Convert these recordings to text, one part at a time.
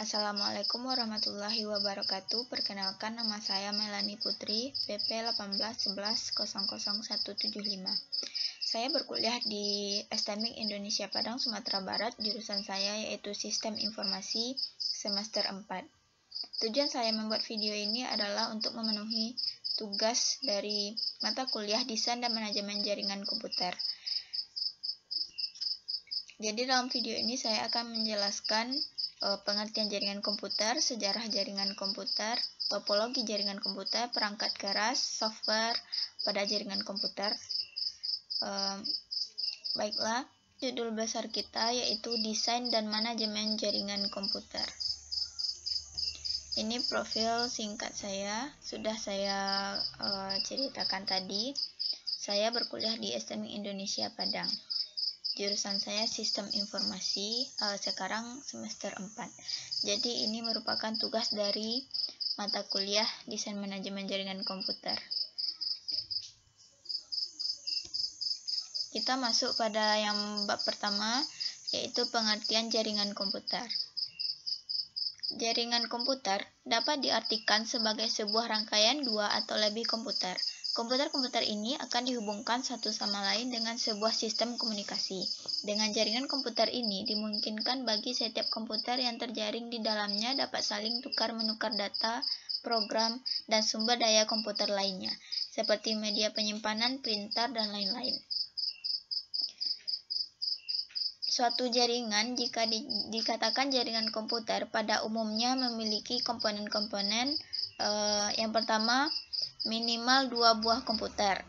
Assalamualaikum warahmatullahi wabarakatuh. Perkenalkan nama saya Melani Putri, PP 181100175. Saya berkuliah di STMIK Indonesia Padang Sumatera Barat, jurusan saya yaitu Sistem Informasi semester 4. Tujuan saya membuat video ini adalah untuk memenuhi tugas dari mata kuliah Desain dan Manajemen Jaringan Komputer. Jadi dalam video ini saya akan menjelaskan Eh, pengertian jaringan komputer, sejarah jaringan komputer, topologi jaringan komputer, perangkat keras, software pada jaringan komputer. baiklah, judul besar kita yaitu desain dan manajemen jaringan komputer. Ini profil singkat saya, sudah saya eh, ceritakan tadi. Saya berkuliah di STM Indonesia Padang. Jurusan saya Sistem Informasi, uh, sekarang semester 4. Jadi ini merupakan tugas dari mata kuliah Desain Manajemen Jaringan Komputer. Kita masuk pada yang bab pertama, yaitu pengertian jaringan komputer. Jaringan komputer dapat diartikan sebagai sebuah rangkaian dua atau lebih komputer – Komputer-komputer ini akan dihubungkan satu sama lain dengan sebuah sistem komunikasi. Dengan jaringan komputer ini dimungkinkan bagi setiap komputer yang terjaring di dalamnya dapat saling tukar-menukar data, program, dan sumber daya komputer lainnya, seperti media penyimpanan, printer, dan lain-lain. Suatu jaringan jika di, dikatakan jaringan komputer pada umumnya memiliki komponen-komponen eh, yang pertama minimal dua buah komputer.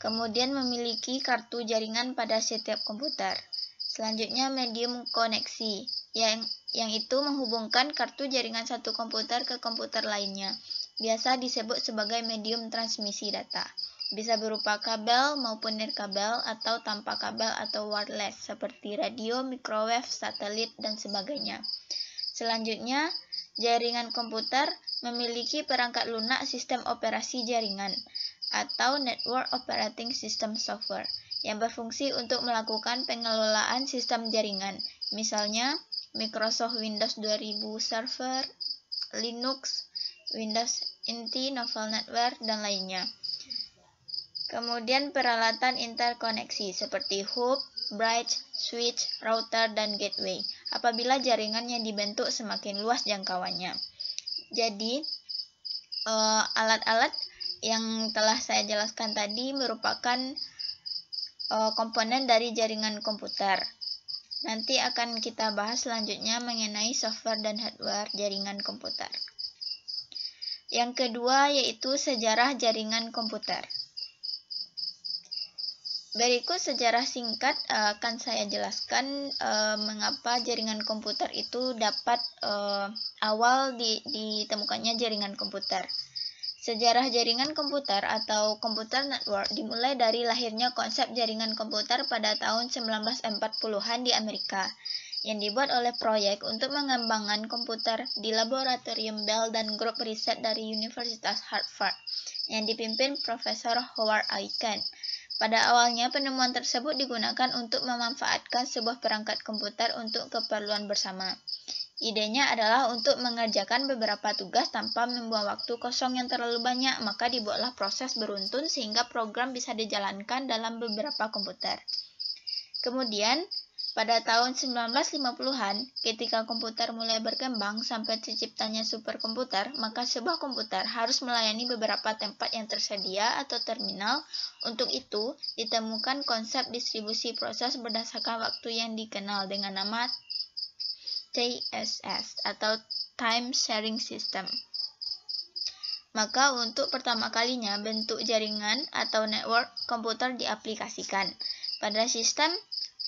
Kemudian memiliki kartu jaringan pada setiap komputer. Selanjutnya medium koneksi, yang, yang itu menghubungkan kartu jaringan satu komputer ke komputer lainnya. Biasa disebut sebagai medium transmisi data. Bisa berupa kabel maupun nirkabel atau tanpa kabel atau wireless seperti radio, microwave, satelit, dan sebagainya. Selanjutnya, jaringan komputer memiliki perangkat lunak sistem operasi jaringan atau Network Operating System Software yang berfungsi untuk melakukan pengelolaan sistem jaringan, misalnya Microsoft Windows 2000 Server, Linux, Windows NT, Novel Network, dan lainnya. Kemudian peralatan interkoneksi seperti hub, bridge, switch, router, dan gateway apabila jaringan yang dibentuk semakin luas jangkauannya. Jadi, eh, alat-alat uh, yang telah saya jelaskan tadi merupakan uh, komponen dari jaringan komputer. Nanti akan kita bahas selanjutnya mengenai software dan hardware jaringan komputer. Yang kedua yaitu sejarah jaringan komputer. Berikut sejarah singkat eh, akan saya jelaskan mengapa jaringan komputer itu dapat awal di, ditemukannya jaringan komputer. Sejarah jaringan komputer atau komputer network dimulai dari lahirnya konsep jaringan komputer pada tahun 1940-an di Amerika yang dibuat oleh proyek untuk mengembangkan komputer di laboratorium Bell dan grup riset dari Universitas Harvard yang dipimpin Profesor Howard Aiken. Pada awalnya penemuan tersebut digunakan untuk memanfaatkan sebuah perangkat komputer untuk keperluan bersama. Idenya adalah untuk mengerjakan beberapa tugas tanpa membuang waktu kosong yang terlalu banyak, maka dibuatlah proses beruntun sehingga program bisa dijalankan dalam beberapa komputer. Kemudian, pada tahun 1950-an, ketika komputer mulai berkembang sampai terciptanya superkomputer, maka sebuah komputer harus melayani beberapa tempat yang tersedia atau terminal. Untuk itu, ditemukan konsep distribusi proses berdasarkan waktu yang dikenal dengan nama TSS atau Time Sharing System. Maka untuk pertama kalinya bentuk jaringan atau network komputer diaplikasikan. Pada sistem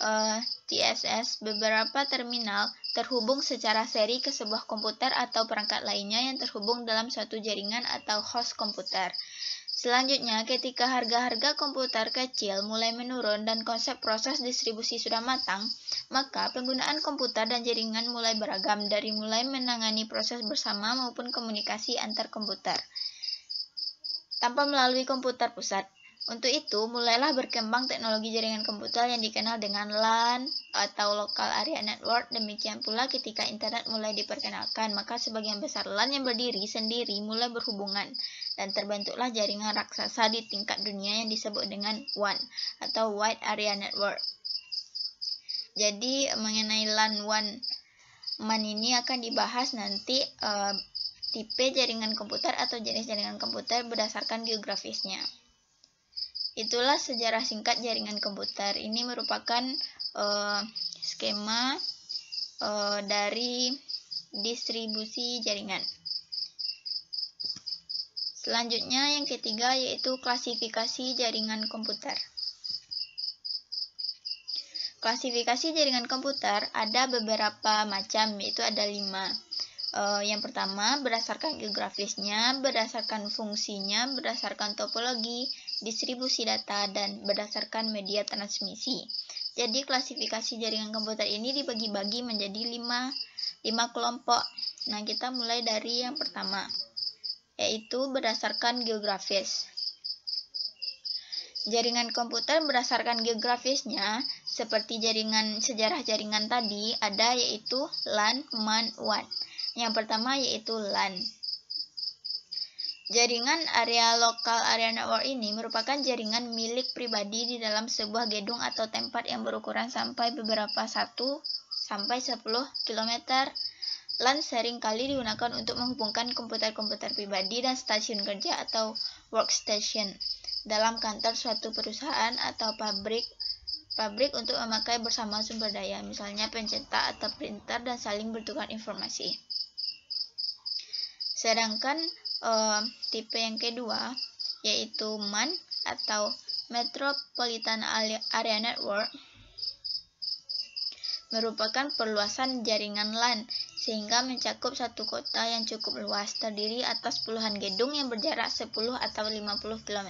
uh, eh, TSS, beberapa terminal terhubung secara seri ke sebuah komputer atau perangkat lainnya yang terhubung dalam suatu jaringan atau host komputer. Selanjutnya, ketika harga-harga komputer kecil mulai menurun dan konsep proses distribusi sudah matang, maka penggunaan komputer dan jaringan mulai beragam dari mulai menangani proses bersama maupun komunikasi antar komputer tanpa melalui komputer pusat. Untuk itu, mulailah berkembang teknologi jaringan komputer yang dikenal dengan LAN atau Local Area Network. Demikian pula ketika internet mulai diperkenalkan, maka sebagian besar LAN yang berdiri sendiri mulai berhubungan dan terbentuklah jaringan raksasa di tingkat dunia yang disebut dengan WAN atau Wide Area Network. Jadi mengenai LAN WAN MAN ini akan dibahas nanti uh, tipe jaringan komputer atau jenis jaringan komputer berdasarkan geografisnya. Itulah sejarah singkat jaringan komputer. Ini merupakan uh, skema uh, dari distribusi jaringan. Selanjutnya yang ketiga yaitu klasifikasi jaringan komputer. Klasifikasi jaringan komputer ada beberapa macam, yaitu ada lima. E, yang pertama berdasarkan geografisnya, berdasarkan fungsinya, berdasarkan topologi, distribusi data, dan berdasarkan media transmisi. Jadi, klasifikasi jaringan komputer ini dibagi-bagi menjadi lima, lima kelompok. Nah, kita mulai dari yang pertama, yaitu berdasarkan geografis. Jaringan komputer berdasarkan geografisnya, seperti jaringan sejarah jaringan tadi, ada yaitu LAN, MAN, WAN. Yang pertama yaitu LAN. Jaringan area lokal area network ini merupakan jaringan milik pribadi di dalam sebuah gedung atau tempat yang berukuran sampai beberapa 1 sampai 10 km. LAN seringkali digunakan untuk menghubungkan komputer-komputer pribadi dan stasiun kerja atau workstation dalam kantor suatu perusahaan atau pabrik pabrik untuk memakai bersama sumber daya, misalnya pencetak atau printer dan saling bertukar informasi. Sedangkan um, tipe yang kedua yaitu MAN atau Metropolitan Area Network merupakan perluasan jaringan LAN sehingga mencakup satu kota yang cukup luas terdiri atas puluhan gedung yang berjarak 10 atau 50 km.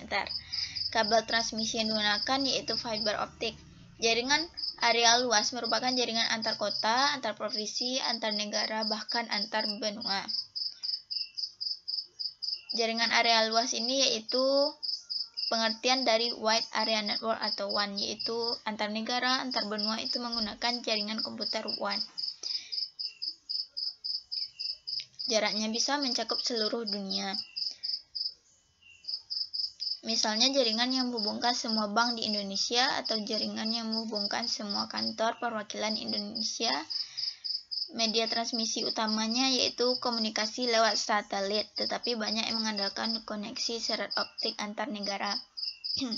Kabel transmisi yang digunakan yaitu fiber optik. Jaringan area luas merupakan jaringan antar kota, antar provinsi, antar negara, bahkan antar benua. Jaringan area luas ini yaitu pengertian dari Wide Area Network atau WAN, yaitu antar negara, antar benua itu menggunakan jaringan komputer WAN. Jaraknya bisa mencakup seluruh dunia. Misalnya jaringan yang menghubungkan semua bank di Indonesia atau jaringan yang menghubungkan semua kantor perwakilan Indonesia media transmisi utamanya yaitu komunikasi lewat satelit, tetapi banyak yang mengandalkan koneksi serat optik antar negara.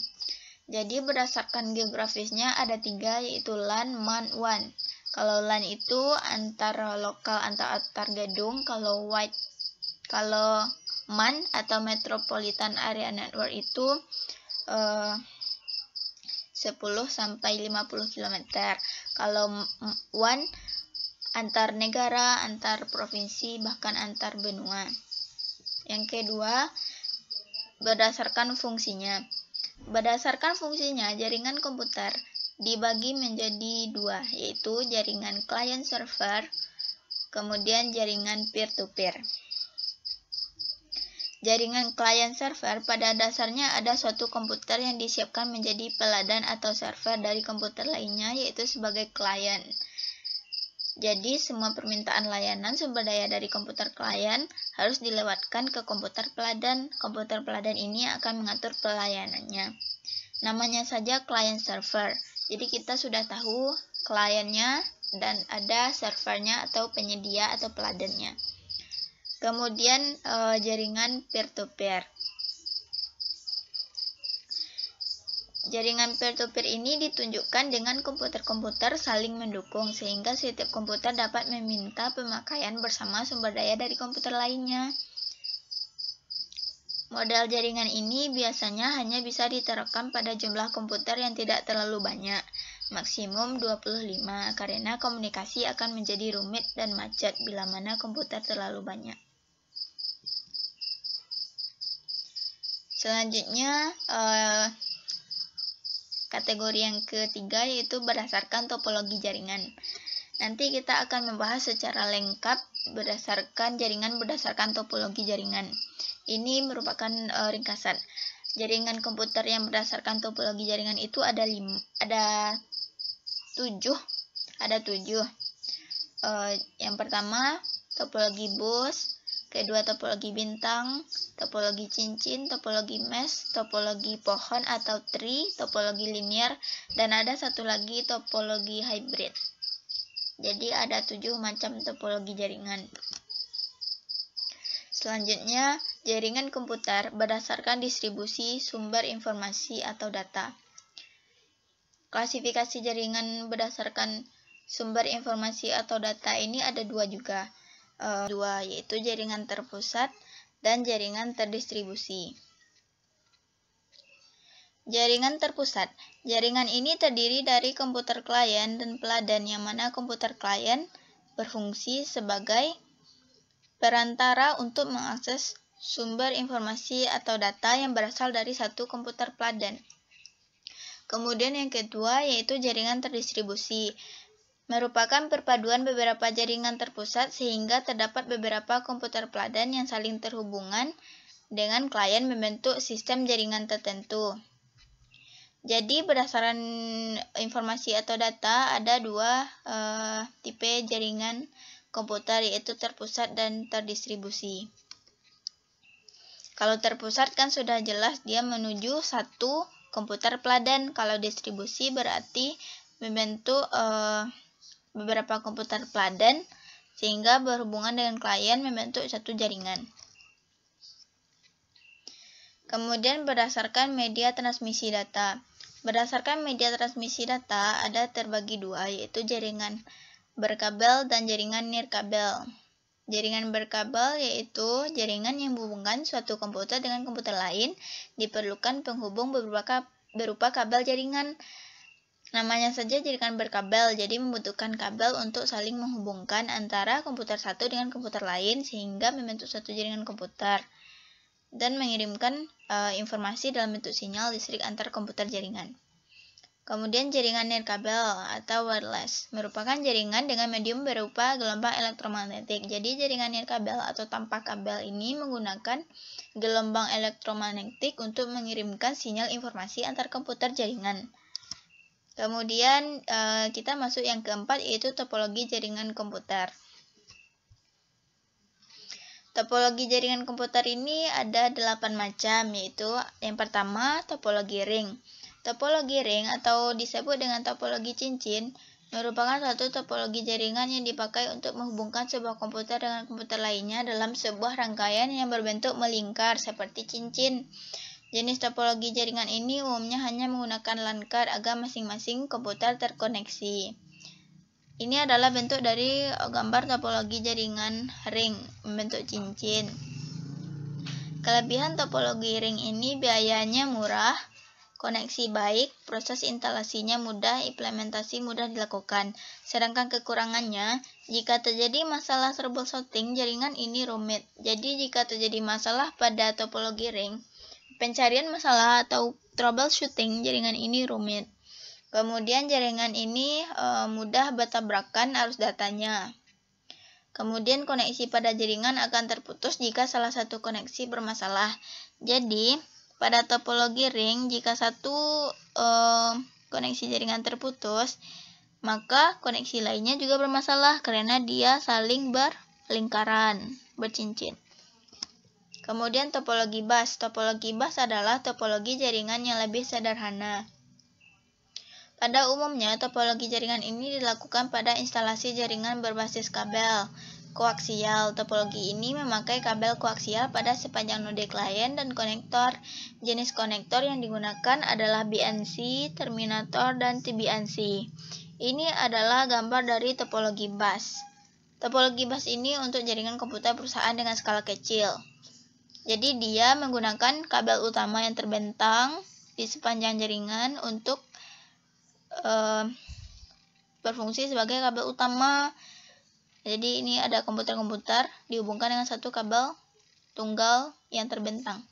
Jadi berdasarkan geografisnya ada tiga yaitu LAN, MAN, WAN. Kalau LAN itu antar lokal antar antar gedung, kalau wide kalau MAN atau Metropolitan Area Network itu eh, uh, 10 sampai 50 km. Kalau WAN antar negara, antar provinsi, bahkan antar benua. Yang kedua, berdasarkan fungsinya. Berdasarkan fungsinya, jaringan komputer dibagi menjadi dua, yaitu jaringan client server, kemudian jaringan peer-to-peer. Jaringan client server pada dasarnya ada suatu komputer yang disiapkan menjadi peladan atau server dari komputer lainnya, yaitu sebagai client. Jadi, semua permintaan layanan sumber daya dari komputer klien harus dilewatkan ke komputer peladan. Komputer peladan ini akan mengatur pelayanannya. Namanya saja client server. Jadi, kita sudah tahu kliennya dan ada servernya atau penyedia atau peladannya. Kemudian, eh, jaringan peer-to-peer. peer to peer Jaringan peer-to-peer ini ditunjukkan dengan komputer-komputer saling mendukung sehingga setiap komputer dapat meminta pemakaian bersama sumber daya dari komputer lainnya. Model jaringan ini biasanya hanya bisa diterapkan pada jumlah komputer yang tidak terlalu banyak, maksimum 25, karena komunikasi akan menjadi rumit dan macet bila mana komputer terlalu banyak. Selanjutnya, eh, Kategori yang ketiga yaitu berdasarkan topologi jaringan. Nanti kita akan membahas secara lengkap berdasarkan jaringan berdasarkan topologi jaringan. Ini merupakan e, ringkasan. Jaringan komputer yang berdasarkan topologi jaringan itu ada lima, ada tujuh, ada tujuh. E, yang pertama topologi bus, kedua topologi bintang, topologi cincin, topologi mesh, topologi pohon atau tree, topologi linear, dan ada satu lagi topologi hybrid. Jadi ada tujuh macam topologi jaringan. Selanjutnya, jaringan komputer berdasarkan distribusi sumber informasi atau data. Klasifikasi jaringan berdasarkan sumber informasi atau data ini ada dua juga. E, dua, yaitu jaringan terpusat, dan jaringan terdistribusi. Jaringan terpusat. Jaringan ini terdiri dari komputer klien dan peladen yang mana komputer klien berfungsi sebagai perantara untuk mengakses sumber informasi atau data yang berasal dari satu komputer peladen. Kemudian yang kedua yaitu jaringan terdistribusi merupakan perpaduan beberapa jaringan terpusat sehingga terdapat beberapa komputer peladen yang saling terhubungan dengan klien membentuk sistem jaringan tertentu. Jadi berdasarkan informasi atau data ada dua uh, tipe jaringan komputer yaitu terpusat dan terdistribusi. Kalau terpusat kan sudah jelas dia menuju satu komputer peladen. Kalau distribusi berarti membentuk uh, beberapa komputer peladen sehingga berhubungan dengan klien membentuk satu jaringan. Kemudian berdasarkan media transmisi data. Berdasarkan media transmisi data ada terbagi dua yaitu jaringan berkabel dan jaringan nirkabel. Jaringan berkabel yaitu jaringan yang menghubungkan suatu komputer dengan komputer lain diperlukan penghubung berupa kabel jaringan Namanya saja jaringan berkabel, jadi membutuhkan kabel untuk saling menghubungkan antara komputer satu dengan komputer lain sehingga membentuk satu jaringan komputer dan mengirimkan e, informasi dalam bentuk sinyal listrik antar komputer jaringan. Kemudian jaringan nirkabel atau wireless merupakan jaringan dengan medium berupa gelombang elektromagnetik. Jadi jaringan nirkabel atau tanpa kabel ini menggunakan gelombang elektromagnetik untuk mengirimkan sinyal informasi antar komputer jaringan. Kemudian eh, kita masuk yang keempat yaitu topologi jaringan komputer. Topologi jaringan komputer ini ada 8 macam yaitu yang pertama topologi ring. Topologi ring atau disebut dengan topologi cincin merupakan satu topologi jaringan yang dipakai untuk menghubungkan sebuah komputer dengan komputer lainnya dalam sebuah rangkaian yang berbentuk melingkar seperti cincin. Jenis topologi jaringan ini umumnya hanya menggunakan LAN card agar masing-masing komputer terkoneksi. Ini adalah bentuk dari e, gambar topologi jaringan ring, membentuk cincin. Kelebihan topologi ring ini biayanya murah, koneksi baik, proses instalasinya mudah, implementasi mudah dilakukan. Sedangkan kekurangannya, jika terjadi masalah troubleshooting, jaringan ini rumit. Jadi jika terjadi masalah pada topologi ring, Pencarian masalah atau troubleshooting jaringan ini rumit. Kemudian jaringan ini e, mudah bertabrakan arus datanya. Kemudian koneksi pada jaringan akan terputus jika salah satu koneksi bermasalah. Jadi, pada topologi ring jika satu e, koneksi jaringan terputus, maka koneksi lainnya juga bermasalah karena dia saling berlingkaran, bercincin. Kemudian topologi bus. Topologi bus adalah topologi jaringan yang lebih sederhana. Pada umumnya, topologi jaringan ini dilakukan pada instalasi jaringan berbasis kabel koaksial. Topologi ini memakai kabel koaksial pada sepanjang node klien dan konektor. Jenis konektor yang digunakan adalah BNC, terminator, dan TBNC. Ini adalah gambar dari topologi bus. Topologi bus ini untuk jaringan komputer perusahaan dengan skala kecil. Jadi dia menggunakan kabel utama yang terbentang di sepanjang jaringan untuk uh, berfungsi sebagai kabel utama. Jadi ini ada komputer-komputer dihubungkan dengan satu kabel tunggal yang terbentang.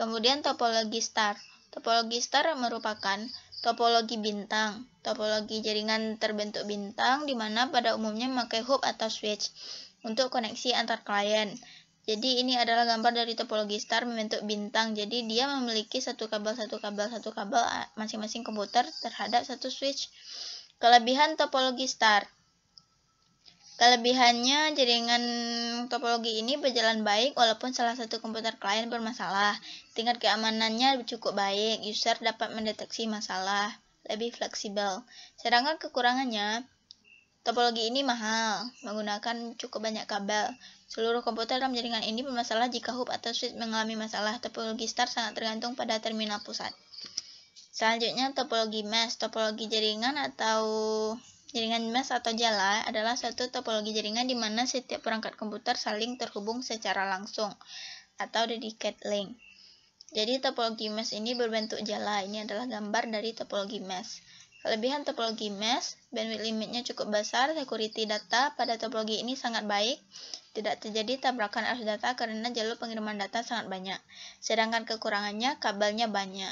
Kemudian topologi star. Topologi star merupakan topologi bintang, topologi jaringan terbentuk bintang di mana pada umumnya memakai hub atau switch untuk koneksi antar klien. Jadi ini adalah gambar dari topologi star membentuk bintang. Jadi dia memiliki satu kabel, satu kabel, satu kabel eh, masing-masing komputer terhadap satu switch. Kelebihan topologi star. Kelebihannya jaringan topologi ini berjalan baik walaupun salah satu komputer klien bermasalah. Tingkat keamanannya cukup baik, user dapat mendeteksi masalah, lebih fleksibel. Sedangkan kekurangannya, Topologi ini mahal, menggunakan cukup banyak kabel. Seluruh komputer dalam jaringan ini bermasalah jika hub atau switch mengalami masalah. Topologi star sangat tergantung pada terminal pusat. Selanjutnya, topologi mesh. Topologi jaringan atau jaringan mesh atau jala adalah satu topologi jaringan di mana setiap perangkat komputer saling terhubung secara langsung atau dedicated link. Jadi, topologi mesh ini berbentuk jala. Ini adalah gambar dari topologi mesh. Kelebihan topologi mesh, bandwidth limitnya cukup besar, security data pada topologi ini sangat baik, tidak terjadi tabrakan arus data karena jalur pengiriman data sangat banyak. Sedangkan kekurangannya, kabelnya banyak.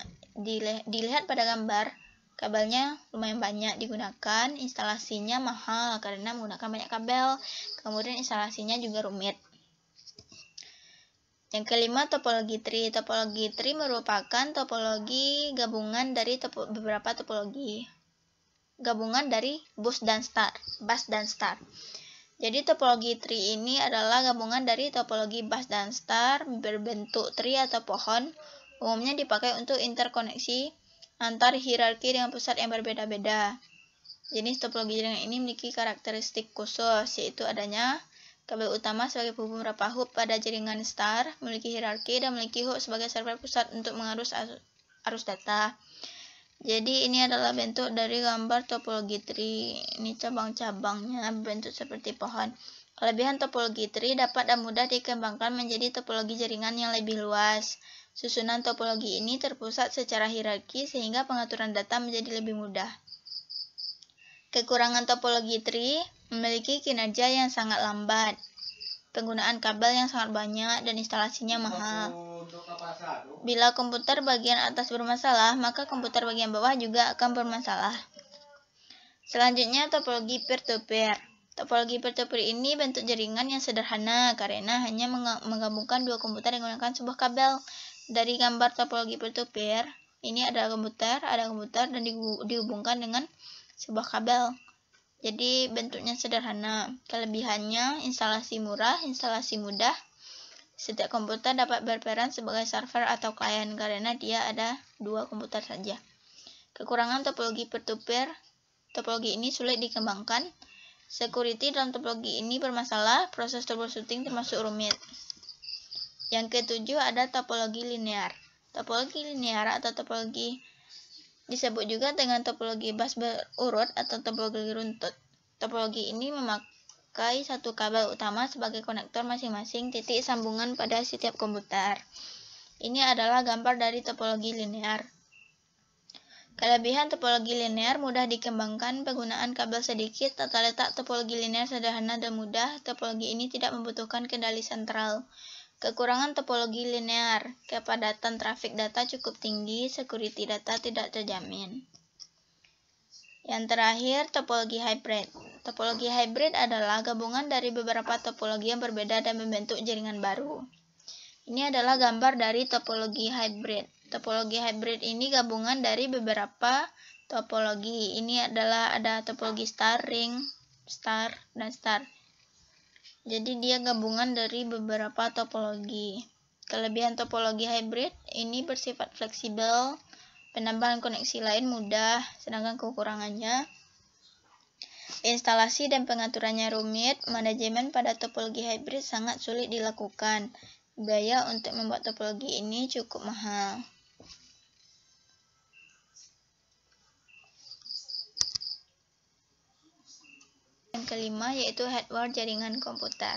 dilihat pada gambar, kabelnya lumayan banyak digunakan, instalasinya mahal karena menggunakan banyak kabel, kemudian instalasinya juga rumit. Yang kelima, topologi tree. Topologi tree merupakan topologi gabungan dari topo beberapa topologi gabungan dari bus dan star, bus dan star. Jadi topologi tree ini adalah gabungan dari topologi bus dan star berbentuk tree atau pohon, umumnya dipakai untuk interkoneksi antar hierarki dengan pusat yang berbeda-beda. Jenis topologi jaringan ini memiliki karakteristik khusus, yaitu adanya kabel utama sebagai penghubung beberapa hub pada jaringan star, memiliki hierarki, dan memiliki hub sebagai server pusat untuk mengarus arus data. Jadi ini adalah bentuk dari gambar topologi tree. Ini cabang-cabangnya bentuk seperti pohon. Kelebihan topologi tree dapat dan mudah dikembangkan menjadi topologi jaringan yang lebih luas. Susunan topologi ini terpusat secara hierarki sehingga pengaturan data menjadi lebih mudah. Kekurangan topologi tree memiliki kinerja yang sangat lambat penggunaan kabel yang sangat banyak dan instalasinya mahal. Bila komputer bagian atas bermasalah, maka komputer bagian bawah juga akan bermasalah. Selanjutnya, topologi peer-to-peer. Topologi peer-to-peer ini bentuk jaringan yang sederhana karena hanya menggabungkan dua komputer yang menggunakan sebuah kabel. Dari gambar topologi peer-to-peer, ini ada komputer, ada komputer, dan dihubungkan dengan sebuah kabel. Jadi bentuknya sederhana. Kelebihannya instalasi murah, instalasi mudah. Setiap komputer dapat berperan sebagai server atau klien karena dia ada dua komputer saja. Kekurangan topologi peer-to-peer, topologi ini sulit dikembangkan. Security dalam topologi ini bermasalah, proses troubleshooting termasuk rumit. Yang ketujuh ada topologi linear. Topologi linear atau topologi disebut juga dengan topologi bas berurut atau topologi runtut. Topologi ini memakai satu kabel utama sebagai konektor masing-masing titik sambungan pada setiap komputer. Ini adalah gambar dari topologi linear. Kelebihan topologi linear mudah dikembangkan penggunaan kabel sedikit, tata letak topologi linear sederhana dan mudah. Topologi ini tidak membutuhkan kendali sentral. Kekurangan topologi linear, kepadatan trafik data cukup tinggi, security data tidak terjamin. Yang terakhir, topologi hybrid. Topologi hybrid adalah gabungan dari beberapa topologi yang berbeda dan membentuk jaringan baru. Ini adalah gambar dari topologi hybrid. Topologi hybrid ini gabungan dari beberapa topologi. Ini adalah ada topologi star, ring, star, dan star. Jadi dia gabungan dari beberapa topologi. Kelebihan topologi hybrid ini bersifat fleksibel, penambahan koneksi lain mudah, sedangkan kekurangannya instalasi dan pengaturannya rumit, manajemen pada topologi hybrid sangat sulit dilakukan. Biaya untuk membuat topologi ini cukup mahal. Yang kelima yaitu hardware jaringan komputer.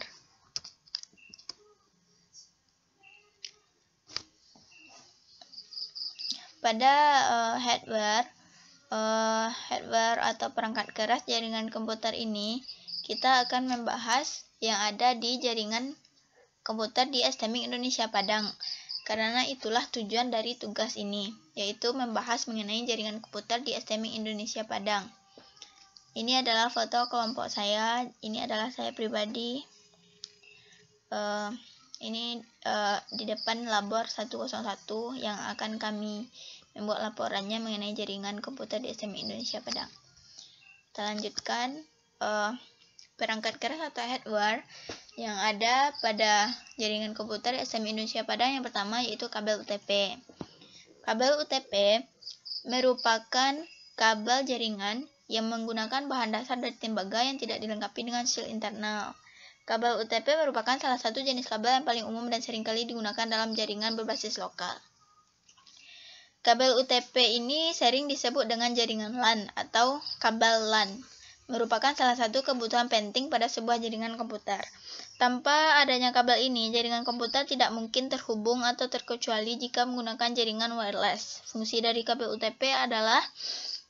Pada uh, hardware, uh, hardware atau perangkat keras jaringan komputer ini, kita akan membahas yang ada di jaringan komputer di Academic Indonesia Padang. Karena itulah tujuan dari tugas ini, yaitu membahas mengenai jaringan komputer di Academic Indonesia Padang. Ini adalah foto kelompok saya. Ini adalah saya pribadi. Uh, ini uh, di depan labor 101 yang akan kami membuat laporannya mengenai jaringan komputer di SMI Indonesia Padang. Kita lanjutkan uh, perangkat keras atau hardware yang ada pada jaringan komputer SMA Indonesia Padang yang pertama yaitu kabel UTP. Kabel UTP merupakan kabel jaringan yang menggunakan bahan dasar dari tembaga yang tidak dilengkapi dengan seal internal. Kabel UTP merupakan salah satu jenis kabel yang paling umum dan seringkali digunakan dalam jaringan berbasis lokal. Kabel UTP ini sering disebut dengan jaringan LAN atau kabel LAN. Merupakan salah satu kebutuhan penting pada sebuah jaringan komputer. Tanpa adanya kabel ini, jaringan komputer tidak mungkin terhubung atau terkecuali jika menggunakan jaringan wireless. Fungsi dari kabel UTP adalah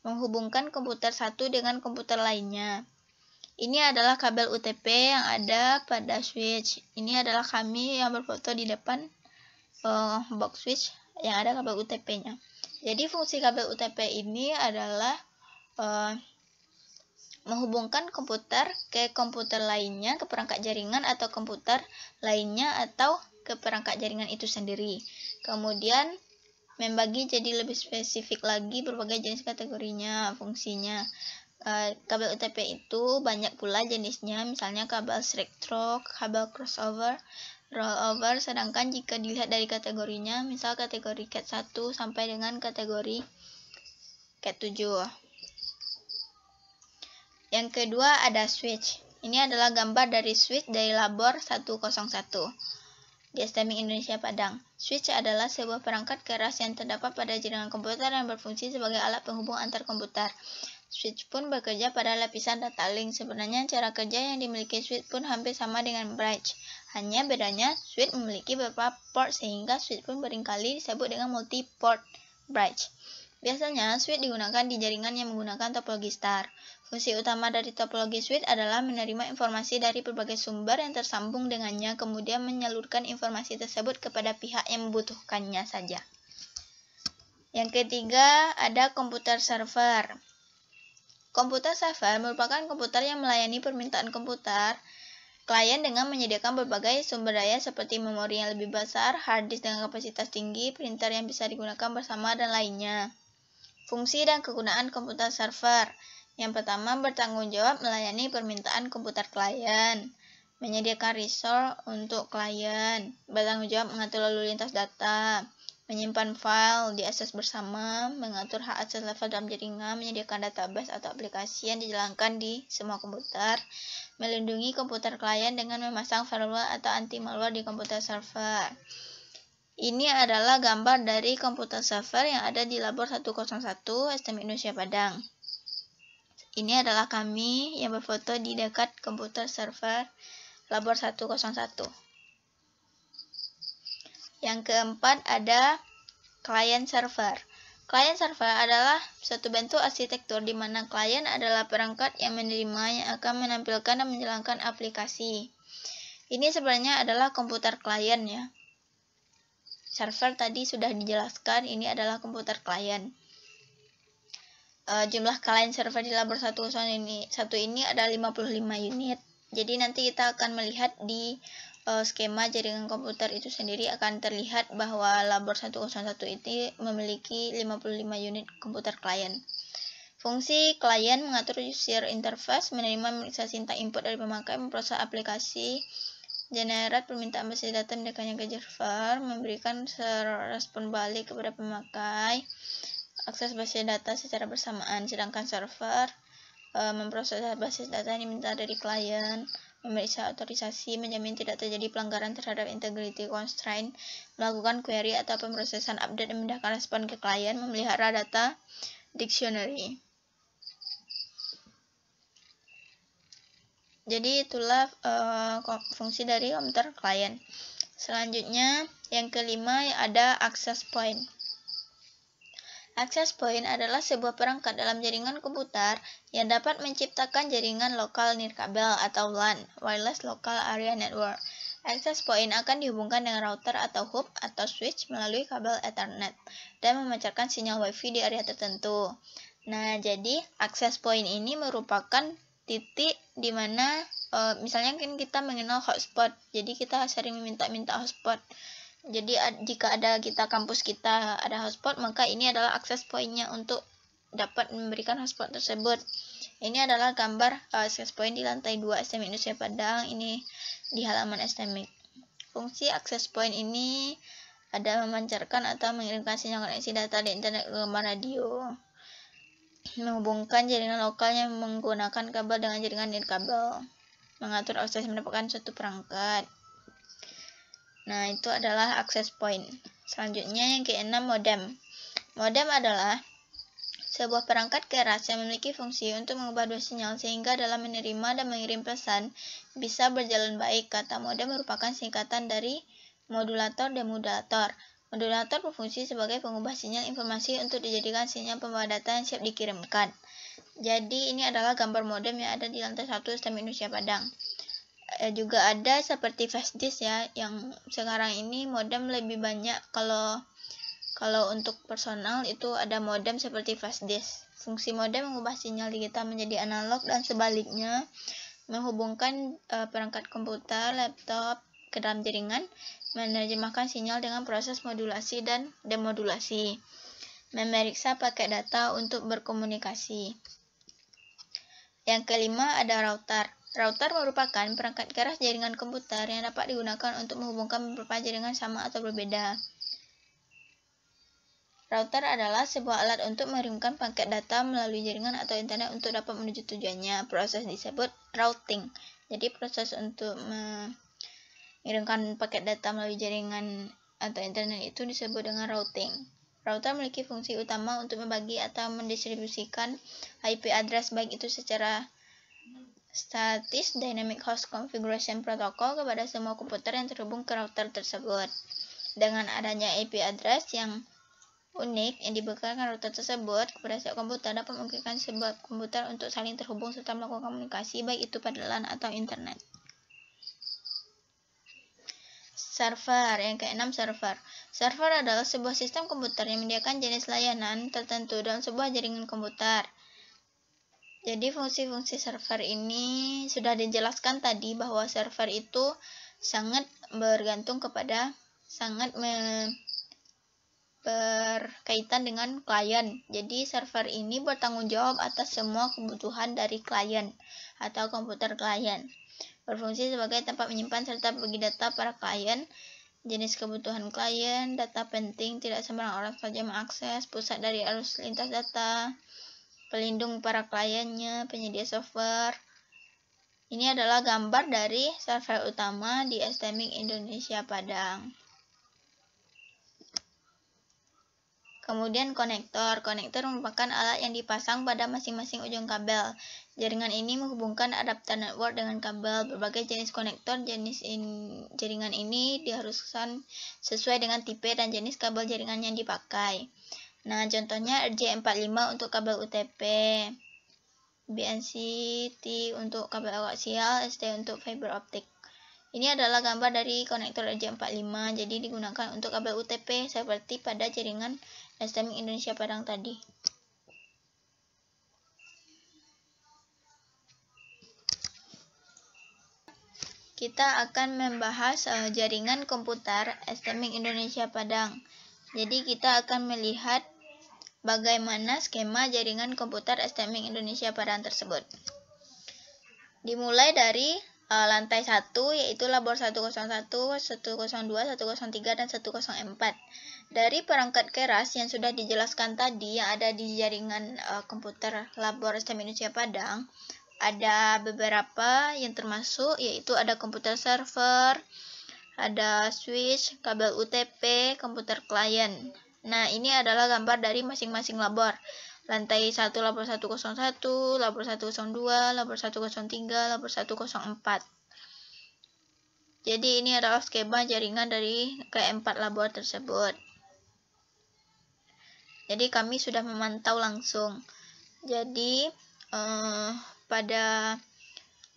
menghubungkan komputer satu dengan komputer lainnya. Ini adalah kabel UTP yang ada pada switch. Ini adalah kami yang berfoto di depan uh, box switch yang ada kabel UTP-nya. Jadi fungsi kabel UTP ini adalah uh, menghubungkan komputer ke komputer lainnya, ke perangkat jaringan atau komputer lainnya atau ke perangkat jaringan itu sendiri. Kemudian membagi jadi lebih spesifik lagi berbagai jenis kategorinya, fungsinya. Uh, kabel UTP itu banyak pula jenisnya, misalnya kabel strike kabel crossover, rollover, sedangkan jika dilihat dari kategorinya, misal kategori CAT 1 sampai dengan kategori CAT 7. Yang kedua ada switch. Ini adalah gambar dari switch dari labor 101 di Indonesia Padang. Switch adalah sebuah perangkat keras yang terdapat pada jaringan komputer yang berfungsi sebagai alat penghubung antar komputer. Switch pun bekerja pada lapisan data link. Sebenarnya cara kerja yang dimiliki switch pun hampir sama dengan bridge. Hanya bedanya switch memiliki beberapa port sehingga switch pun beringkali disebut dengan multi-port bridge. Biasanya, switch digunakan di jaringan yang menggunakan topologi star. Fungsi utama dari topologi switch adalah menerima informasi dari berbagai sumber yang tersambung dengannya, kemudian menyalurkan informasi tersebut kepada pihak yang membutuhkannya saja. Yang ketiga, ada komputer server. Komputer server merupakan komputer yang melayani permintaan komputer klien dengan menyediakan berbagai sumber daya seperti memori yang lebih besar, hard disk dengan kapasitas tinggi, printer yang bisa digunakan bersama, dan lainnya. Fungsi dan kegunaan komputer server. Yang pertama, bertanggung jawab melayani permintaan komputer klien, menyediakan resource untuk klien, bertanggung jawab mengatur lalu lintas data, menyimpan file diakses bersama, mengatur hak akses level dalam jaringan, menyediakan database atau aplikasi yang dijalankan di semua komputer, melindungi komputer klien dengan memasang firewall atau anti malware di komputer server. Ini adalah gambar dari komputer server yang ada di Labor 101 STM Indonesia Padang. Ini adalah kami yang berfoto di dekat komputer server Labor 101. Yang keempat ada client server. Client server adalah satu bentuk arsitektur di mana klien adalah perangkat yang menerima yang akan menampilkan dan menjalankan aplikasi. Ini sebenarnya adalah komputer klien ya. Server tadi sudah dijelaskan, ini adalah komputer klien. Uh, jumlah klien server di labor satu ini satu ini ada 55 unit. Jadi nanti kita akan melihat di uh, skema jaringan komputer itu sendiri akan terlihat bahwa labor 101 itu memiliki 55 unit komputer klien. Fungsi klien mengatur user interface, menerima memeriksa sintak input dari pemakai, memproses aplikasi, Generat permintaan basis data mendekatnya ke server memberikan respon balik kepada pemakai akses basis data secara bersamaan, sedangkan server e, memproses basis data yang diminta dari klien, memeriksa otorisasi, menjamin tidak terjadi pelanggaran terhadap integrity constraint, melakukan query atau pemrosesan update dan mendapatkan respon ke klien, memelihara data dictionary. Jadi itulah uh, fungsi dari komputer klien. Selanjutnya, yang kelima ada access point. Access point adalah sebuah perangkat dalam jaringan komputer yang dapat menciptakan jaringan lokal nirkabel atau LAN (Wireless Local Area Network). Access point akan dihubungkan dengan router atau hub atau switch melalui kabel Ethernet dan memancarkan sinyal WiFi di area tertentu. Nah, jadi access point ini merupakan titik dimana uh, eh, misalnya kan kita mengenal hotspot jadi kita sering minta-minta hotspot jadi ad, jika ada kita kampus kita ada hotspot maka ini adalah akses pointnya untuk dapat memberikan hotspot tersebut ini adalah gambar uh, akses point di lantai 2 STM Indonesia Padang ini di halaman STM fungsi akses point ini ada memancarkan atau mengirimkan sinyal koneksi data di internet ke radio menghubungkan jaringan lokalnya menggunakan kabel dengan jaringan kabel mengatur akses merupakan suatu perangkat nah itu adalah akses point selanjutnya yang keenam modem modem adalah sebuah perangkat keras yang memiliki fungsi untuk mengubah dua sinyal sehingga dalam menerima dan mengirim pesan bisa berjalan baik kata modem merupakan singkatan dari modulator dan modulator Modulator berfungsi sebagai pengubah sinyal informasi untuk dijadikan sinyal pembawa data yang siap dikirimkan. Jadi ini adalah gambar modem yang ada di lantai satu STEM Indonesia Padang. E, juga ada seperti flash disk ya, yang sekarang ini modem lebih banyak kalau kalau untuk personal itu ada modem seperti flash disk. Fungsi modem mengubah sinyal digital menjadi analog dan sebaliknya menghubungkan e, perangkat komputer, laptop, ke dalam jaringan, menerjemahkan sinyal dengan proses modulasi dan demodulasi, memeriksa paket data untuk berkomunikasi. Yang kelima ada router. Router merupakan perangkat keras jaringan komputer yang dapat digunakan untuk menghubungkan beberapa jaringan sama atau berbeda. Router adalah sebuah alat untuk mengirimkan paket data melalui jaringan atau internet untuk dapat menuju tujuannya. Proses disebut routing. Jadi proses untuk me Mengirimkan paket data melalui jaringan atau internet itu disebut dengan routing. Router memiliki fungsi utama untuk membagi atau mendistribusikan IP address baik itu secara statis dynamic host configuration protocol kepada semua komputer yang terhubung ke router tersebut. Dengan adanya IP address yang unik yang dibekalkan router tersebut kepada setiap komputer dapat memungkinkan sebuah komputer untuk saling terhubung serta melakukan komunikasi baik itu pada LAN atau internet. Server yang keenam server. Server adalah sebuah sistem komputer yang menyediakan jenis layanan tertentu dalam sebuah jaringan komputer. Jadi fungsi-fungsi server ini sudah dijelaskan tadi bahwa server itu sangat bergantung kepada sangat berkaitan dengan klien. Jadi server ini bertanggung jawab atas semua kebutuhan dari klien atau komputer klien berfungsi sebagai tempat menyimpan serta bagi data para klien, jenis kebutuhan klien, data penting, tidak sembarang orang saja mengakses, pusat dari arus lintas data, pelindung para kliennya, penyedia software. Ini adalah gambar dari server utama di Esteming Indonesia Padang. Kemudian konektor. Konektor merupakan alat yang dipasang pada masing-masing ujung kabel. Jaringan ini menghubungkan adapter network dengan kabel. Berbagai jenis konektor jenis in, jaringan ini diharuskan sesuai dengan tipe dan jenis kabel jaringan yang dipakai. Nah, contohnya RJ45 untuk kabel UTP, BNCT untuk kabel koaksial, ST untuk fiber optik. Ini adalah gambar dari konektor RJ45, jadi digunakan untuk kabel UTP seperti pada jaringan STM Indonesia Padang tadi. Kita akan membahas uh, jaringan komputer STM Indonesia Padang. Jadi kita akan melihat bagaimana skema jaringan komputer STM Indonesia Padang tersebut. Dimulai dari uh, lantai 1 yaitu labor 101, 102, 103 dan 104 dari perangkat keras yang sudah dijelaskan tadi yang ada di jaringan uh, komputer Laboratorium Indonesia Padang, ada beberapa yang termasuk yaitu ada komputer server, ada switch, kabel UTP, komputer klien. Nah, ini adalah gambar dari masing-masing labor. Lantai 1 labor 101, labor 102, labor 103, labor 104. Jadi ini adalah skema jaringan dari keempat labor tersebut. Jadi kami sudah memantau langsung. Jadi eh, pada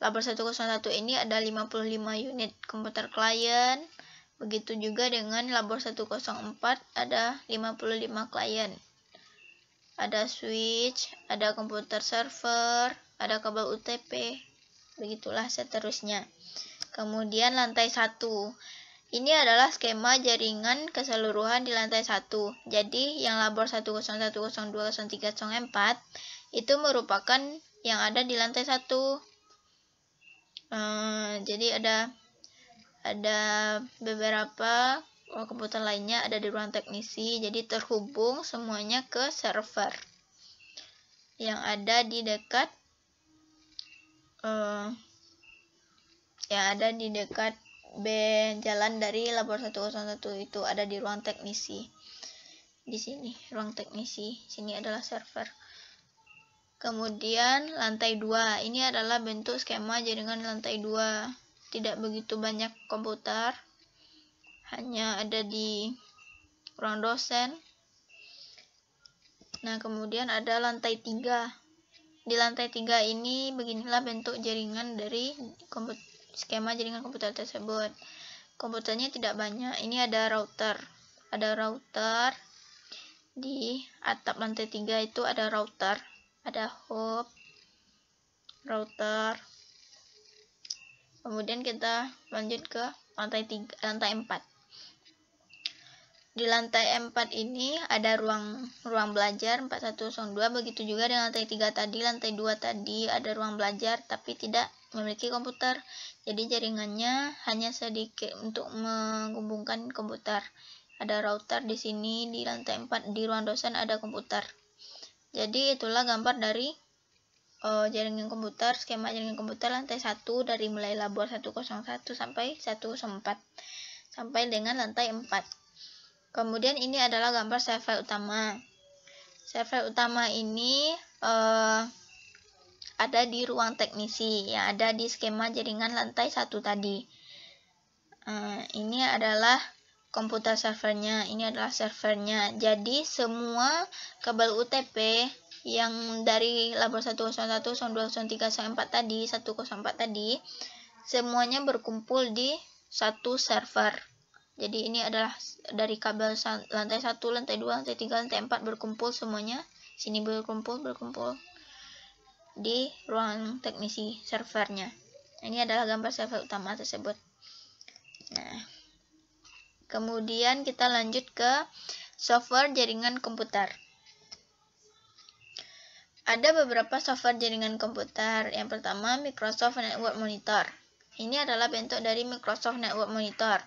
Labor 101 ini ada 55 unit komputer klien. Begitu juga dengan Labor 104 ada 55 klien. Ada switch, ada komputer server, ada kabel UTP. Begitulah seterusnya. Kemudian lantai 1. Ini adalah skema jaringan keseluruhan di lantai 1. Jadi, yang labor 101, itu merupakan yang ada di lantai 1. Hmm, eh, jadi ada ada beberapa oh, komputer lainnya ada di ruang teknisi, jadi terhubung semuanya ke server yang ada di dekat uh, yang ada di dekat band jalan dari labor 101 itu ada di ruang teknisi di sini ruang teknisi sini adalah server kemudian lantai 2 ini adalah bentuk skema jaringan lantai 2 tidak begitu banyak komputer hanya ada di ruang dosen nah kemudian ada lantai 3 di lantai 3 ini beginilah bentuk jaringan dari komputer skema jaringan komputer tersebut. Komputernya tidak banyak. Ini ada router. Ada router di atap lantai 3 itu ada router, ada hub, router. Kemudian kita lanjut ke lantai 3, lantai 4. Di lantai 4 ini ada ruang ruang belajar 4102 begitu juga dengan lantai 3 tadi, lantai 2 tadi ada ruang belajar tapi tidak memiliki komputer. Jadi jaringannya hanya sedikit untuk menghubungkan komputer. Ada router di sini di lantai 4 di ruang dosen ada komputer. Jadi itulah gambar dari uh, jaringan komputer, skema jaringan komputer lantai 1 dari mulai labor 101 sampai 104 sampai dengan lantai 4. Kemudian ini adalah gambar server utama. Server utama ini uh, ada di ruang teknisi yang ada di skema jaringan lantai satu tadi. Uh, ini adalah komputer servernya, ini adalah servernya. Jadi semua kabel UTP yang dari labor 101, 103, 104 tadi, 104 tadi, semuanya berkumpul di satu server. Jadi ini adalah dari kabel lantai 1, lantai 2, lantai 3, lantai 4 berkumpul semuanya. Sini berkumpul, berkumpul, di ruang teknisi servernya. Ini adalah gambar server utama tersebut. Nah, kemudian kita lanjut ke software jaringan komputer. Ada beberapa software jaringan komputer. Yang pertama, Microsoft Network Monitor. Ini adalah bentuk dari Microsoft Network Monitor.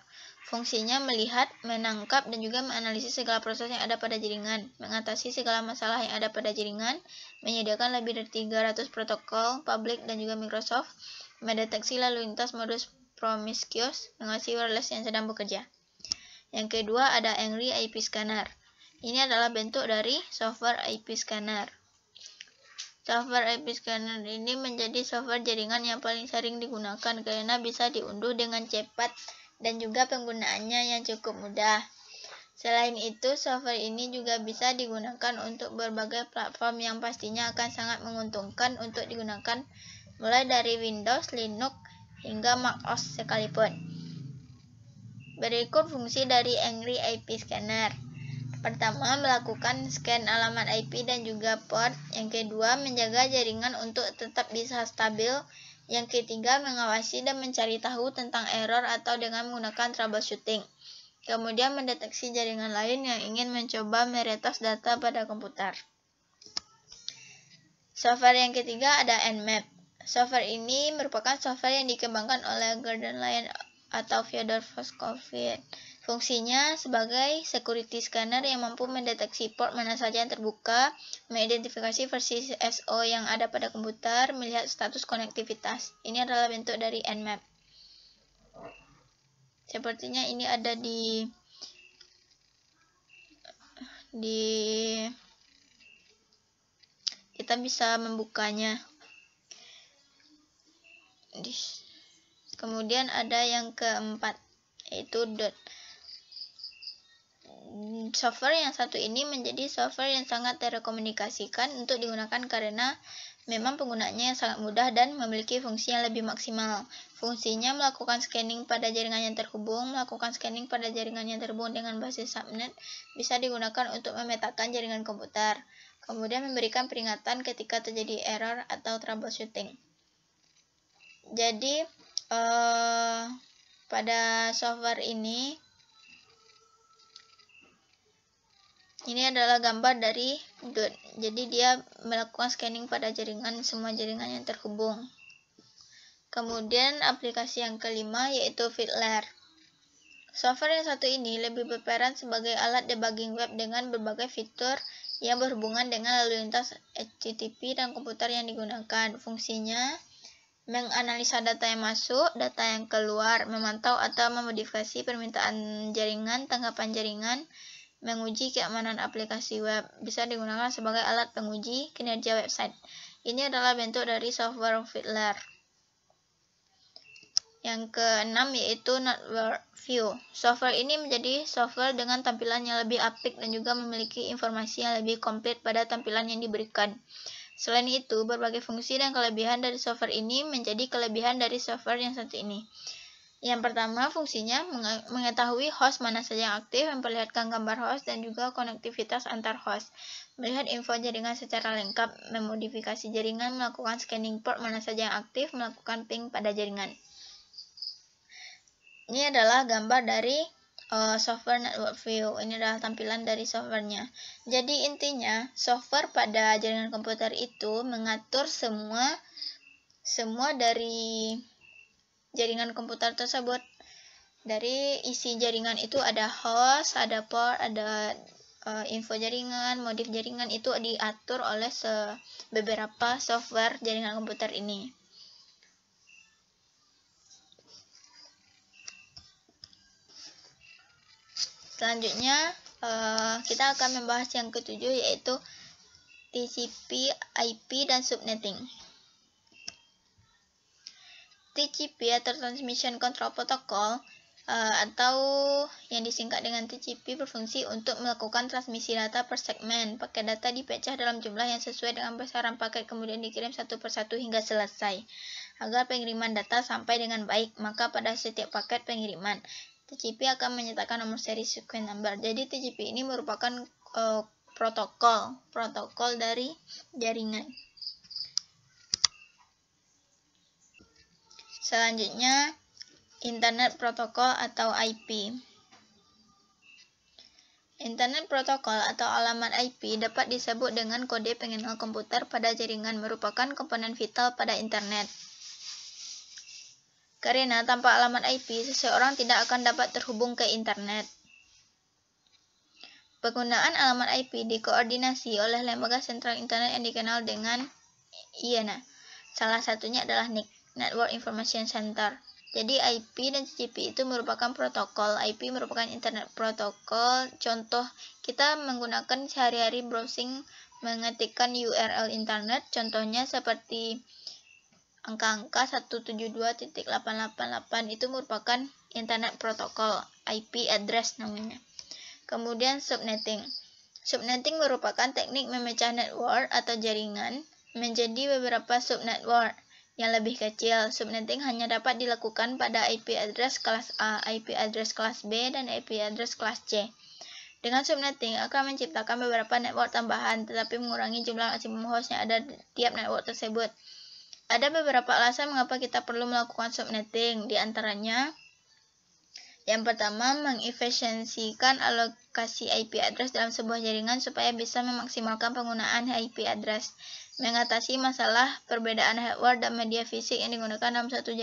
Fungsinya melihat, menangkap, dan juga menganalisis segala proses yang ada pada jaringan, mengatasi segala masalah yang ada pada jaringan, menyediakan lebih dari 300 protokol publik dan juga Microsoft, mendeteksi lalu lintas modus promiscuous, mengawasi wireless yang sedang bekerja. Yang kedua ada Angry IP Scanner. Ini adalah bentuk dari software IP Scanner. Software IP Scanner ini menjadi software jaringan yang paling sering digunakan karena bisa diunduh dengan cepat dan juga penggunaannya yang cukup mudah. Selain itu, software ini juga bisa digunakan untuk berbagai platform yang pastinya akan sangat menguntungkan untuk digunakan mulai dari Windows, Linux, hingga macOS sekalipun. Berikut fungsi dari Angry IP Scanner. Pertama, melakukan scan alamat IP dan juga port. Yang kedua, menjaga jaringan untuk tetap bisa stabil yang ketiga, mengawasi dan mencari tahu tentang error atau dengan menggunakan troubleshooting. Kemudian mendeteksi jaringan lain yang ingin mencoba meretas data pada komputer. Software yang ketiga ada Nmap. Software ini merupakan software yang dikembangkan oleh Gordon Lyon atau Fyodor Voskovich Fungsinya sebagai security scanner yang mampu mendeteksi port mana saja yang terbuka, mengidentifikasi versi SO yang ada pada komputer, melihat status konektivitas. Ini adalah bentuk dari Nmap. Sepertinya ini ada di di kita bisa membukanya. Kemudian ada yang keempat yaitu dot software yang satu ini menjadi software yang sangat terekomunikasikan untuk digunakan karena memang penggunanya yang sangat mudah dan memiliki fungsi yang lebih maksimal. Fungsinya melakukan scanning pada jaringan yang terhubung, melakukan scanning pada jaringan yang terhubung dengan basis subnet, bisa digunakan untuk memetakan jaringan komputer, kemudian memberikan peringatan ketika terjadi error atau troubleshooting. Jadi, eh, pada software ini, ini adalah gambar dari Good. Jadi dia melakukan scanning pada jaringan semua jaringan yang terhubung. Kemudian aplikasi yang kelima yaitu Fiddler. Software yang satu ini lebih berperan sebagai alat debugging web dengan berbagai fitur yang berhubungan dengan lalu lintas HTTP dan komputer yang digunakan. Fungsinya menganalisa data yang masuk, data yang keluar, memantau atau memodifikasi permintaan jaringan, tanggapan jaringan, menguji keamanan aplikasi web, bisa digunakan sebagai alat penguji kinerja website. Ini adalah bentuk dari software fiddler. Yang keenam yaitu network view. Software ini menjadi software dengan tampilan yang lebih apik dan juga memiliki informasi yang lebih komplit pada tampilan yang diberikan. Selain itu, berbagai fungsi dan kelebihan dari software ini menjadi kelebihan dari software yang satu ini. Yang pertama, fungsinya mengetahui host mana saja yang aktif, memperlihatkan gambar host, dan juga konektivitas antar host. Melihat info jaringan secara lengkap, memodifikasi jaringan, melakukan scanning port mana saja yang aktif, melakukan ping pada jaringan. Ini adalah gambar dari uh, software network view. Ini adalah tampilan dari softwarenya. Jadi intinya, software pada jaringan komputer itu mengatur semua semua dari jaringan komputer tersebut. Dari isi jaringan itu ada host, ada port, ada uh, info jaringan, modif jaringan itu diatur oleh beberapa software jaringan komputer ini. Selanjutnya, uh, kita akan membahas yang ketujuh yaitu TCP, IP, dan subnetting. TCP atau ya, Transmission Control Protocol uh, atau yang disingkat dengan TCP berfungsi untuk melakukan transmisi data per segmen. Paket data dipecah dalam jumlah yang sesuai dengan besaran paket kemudian dikirim satu persatu hingga selesai. Agar pengiriman data sampai dengan baik, maka pada setiap paket pengiriman TCP akan menyatakan nomor seri sequence number. Jadi TCP ini merupakan uh, protokol protokol dari jaringan. Selanjutnya, Internet Protokol atau IP. Internet Protokol atau alamat IP dapat disebut dengan kode pengenal komputer pada jaringan merupakan komponen vital pada internet. Karena tanpa alamat IP, seseorang tidak akan dapat terhubung ke internet. Penggunaan alamat IP dikoordinasi oleh lembaga sentral internet yang dikenal dengan IANA. Salah satunya adalah NIC. Network Information Center. Jadi IP dan TCP itu merupakan protokol. IP merupakan internet protokol. Contoh, kita menggunakan sehari-hari browsing mengetikkan URL internet. Contohnya seperti angka-angka 172.888 itu merupakan internet protokol IP address namanya. Kemudian subnetting. Subnetting merupakan teknik memecah network atau jaringan menjadi beberapa subnetwork yang lebih kecil. Subnetting hanya dapat dilakukan pada IP address kelas A, IP address kelas B, dan IP address kelas C. Dengan subnetting akan menciptakan beberapa network tambahan, tetapi mengurangi jumlah maksimum host yang ada di tiap network tersebut. Ada beberapa alasan mengapa kita perlu melakukan subnetting, di antaranya yang pertama, mengefisiensikan alokasi IP address dalam sebuah jaringan supaya bisa memaksimalkan penggunaan IP address mengatasi masalah perbedaan hardware dan media fisik yang digunakan dalam satu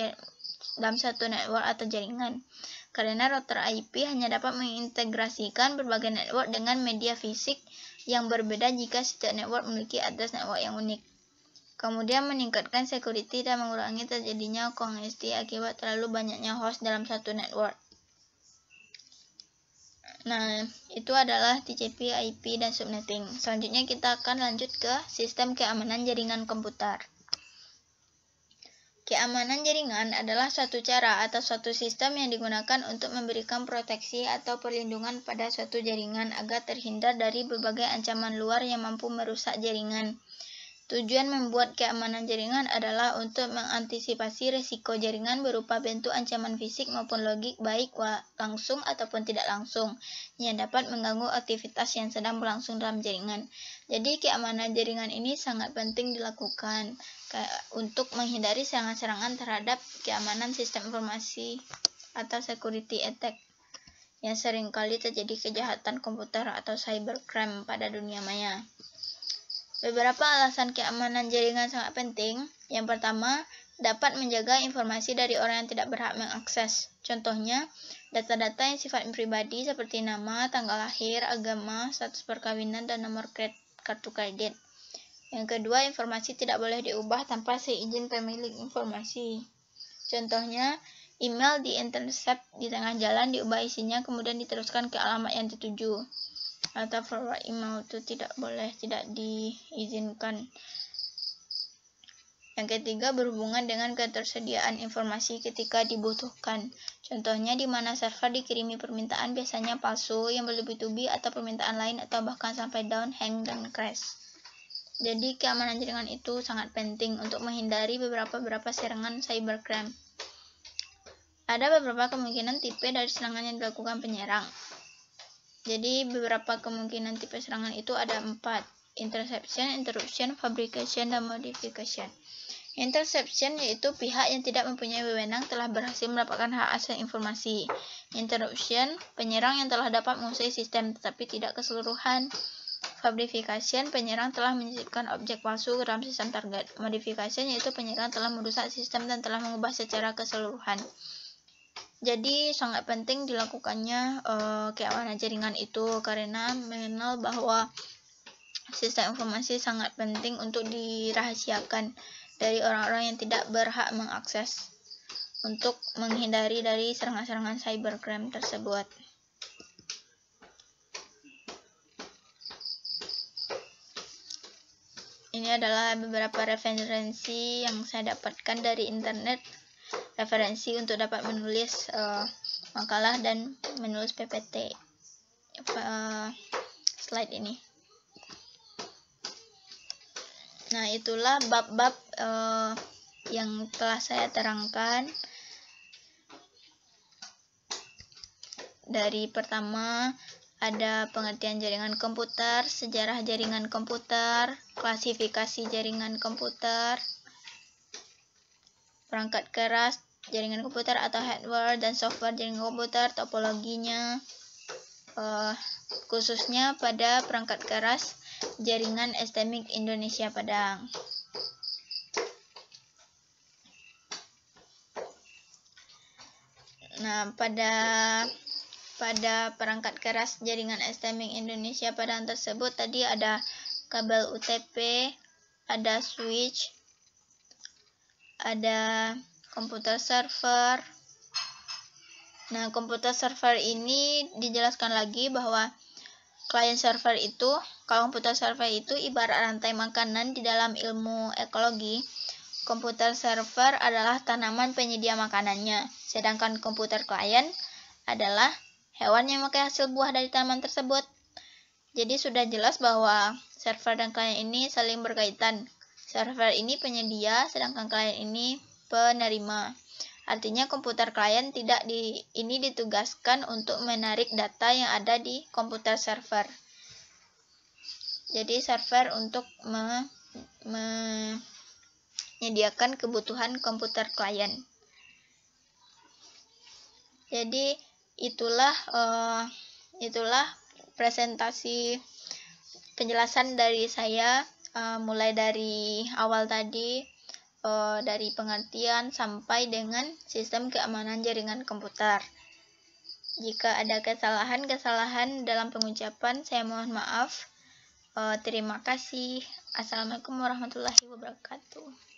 dalam satu network atau jaringan. Karena router IP hanya dapat mengintegrasikan berbagai network dengan media fisik yang berbeda jika setiap network memiliki address network yang unik. Kemudian meningkatkan security dan mengurangi terjadinya kongesti akibat terlalu banyaknya host dalam satu network. Nah, itu adalah TCP, IP, dan subnetting. Selanjutnya kita akan lanjut ke sistem keamanan jaringan komputer. Keamanan jaringan adalah suatu cara atau suatu sistem yang digunakan untuk memberikan proteksi atau perlindungan pada suatu jaringan agar terhindar dari berbagai ancaman luar yang mampu merusak jaringan. Tujuan membuat keamanan jaringan adalah untuk mengantisipasi risiko jaringan berupa bentuk ancaman fisik maupun logik baik langsung ataupun tidak langsung yang dapat mengganggu aktivitas yang sedang berlangsung dalam jaringan. Jadi keamanan jaringan ini sangat penting dilakukan untuk menghindari serangan-serangan terhadap keamanan sistem informasi atau security attack yang seringkali terjadi kejahatan komputer atau cybercrime pada dunia maya. Beberapa alasan keamanan jaringan sangat penting. Yang pertama, dapat menjaga informasi dari orang yang tidak berhak mengakses. Contohnya, data-data yang sifat pribadi seperti nama, tanggal lahir, agama, status perkawinan, dan nomor kartu kredit. Yang kedua, informasi tidak boleh diubah tanpa seizin pemilik informasi. Contohnya, email di intercept di tengah jalan diubah isinya kemudian diteruskan ke alamat yang dituju atau email itu tidak boleh tidak diizinkan yang ketiga berhubungan dengan ketersediaan informasi ketika dibutuhkan. Contohnya di mana server dikirimi permintaan biasanya palsu yang berlebih tubi atau permintaan lain atau bahkan sampai down, hang, dan crash. Jadi keamanan jaringan itu sangat penting untuk menghindari beberapa-beberapa serangan cybercrime. Ada beberapa kemungkinan tipe dari serangan yang dilakukan penyerang. Jadi beberapa kemungkinan tipe serangan itu ada empat. Interception, interruption, fabrication, dan modification. Interception yaitu pihak yang tidak mempunyai wewenang telah berhasil mendapatkan hak asal informasi. Interruption, penyerang yang telah dapat menguasai sistem tetapi tidak keseluruhan. Fabrication, penyerang telah menyisipkan objek palsu ke dalam sistem target. Modification yaitu penyerang telah merusak sistem dan telah mengubah secara keseluruhan. Jadi sangat penting dilakukannya uh, jaringan itu karena mengenal bahwa sistem informasi sangat penting untuk dirahasiakan dari orang-orang yang tidak berhak mengakses untuk menghindari dari serangan-serangan cybercrime tersebut. Ini adalah beberapa referensi yang saya dapatkan dari internet referensi untuk dapat menulis uh, makalah dan menulis PPT uh, eh, slide ini. Nah, itulah bab-bab uh, yang telah saya terangkan dari pertama ada pengertian jaringan komputer, sejarah jaringan komputer, klasifikasi jaringan komputer, perangkat keras jaringan komputer atau hardware dan software jaringan komputer topologinya uh, khususnya pada perangkat keras jaringan estemik Indonesia Padang. Nah, pada pada perangkat keras jaringan STMIC Indonesia Padang tersebut tadi ada kabel UTP, ada switch, ada komputer server. Nah, komputer server ini dijelaskan lagi bahwa klien server itu, kalau komputer server itu ibarat rantai makanan di dalam ilmu ekologi. Komputer server adalah tanaman penyedia makanannya, sedangkan komputer klien adalah hewan yang memakai hasil buah dari tanaman tersebut. Jadi sudah jelas bahwa server dan klien ini saling berkaitan. Server ini penyedia, sedangkan klien ini penerima. Artinya komputer klien tidak di ini ditugaskan untuk menarik data yang ada di komputer server. Jadi server untuk me, me, menyediakan kebutuhan komputer klien. Jadi itulah uh, itulah presentasi penjelasan dari saya uh, mulai dari awal tadi uh, dari pengertian sampai dengan sistem keamanan jaringan komputer. Jika ada kesalahan-kesalahan dalam pengucapan, saya mohon maaf. Uh, terima kasih. Assalamualaikum warahmatullahi wabarakatuh.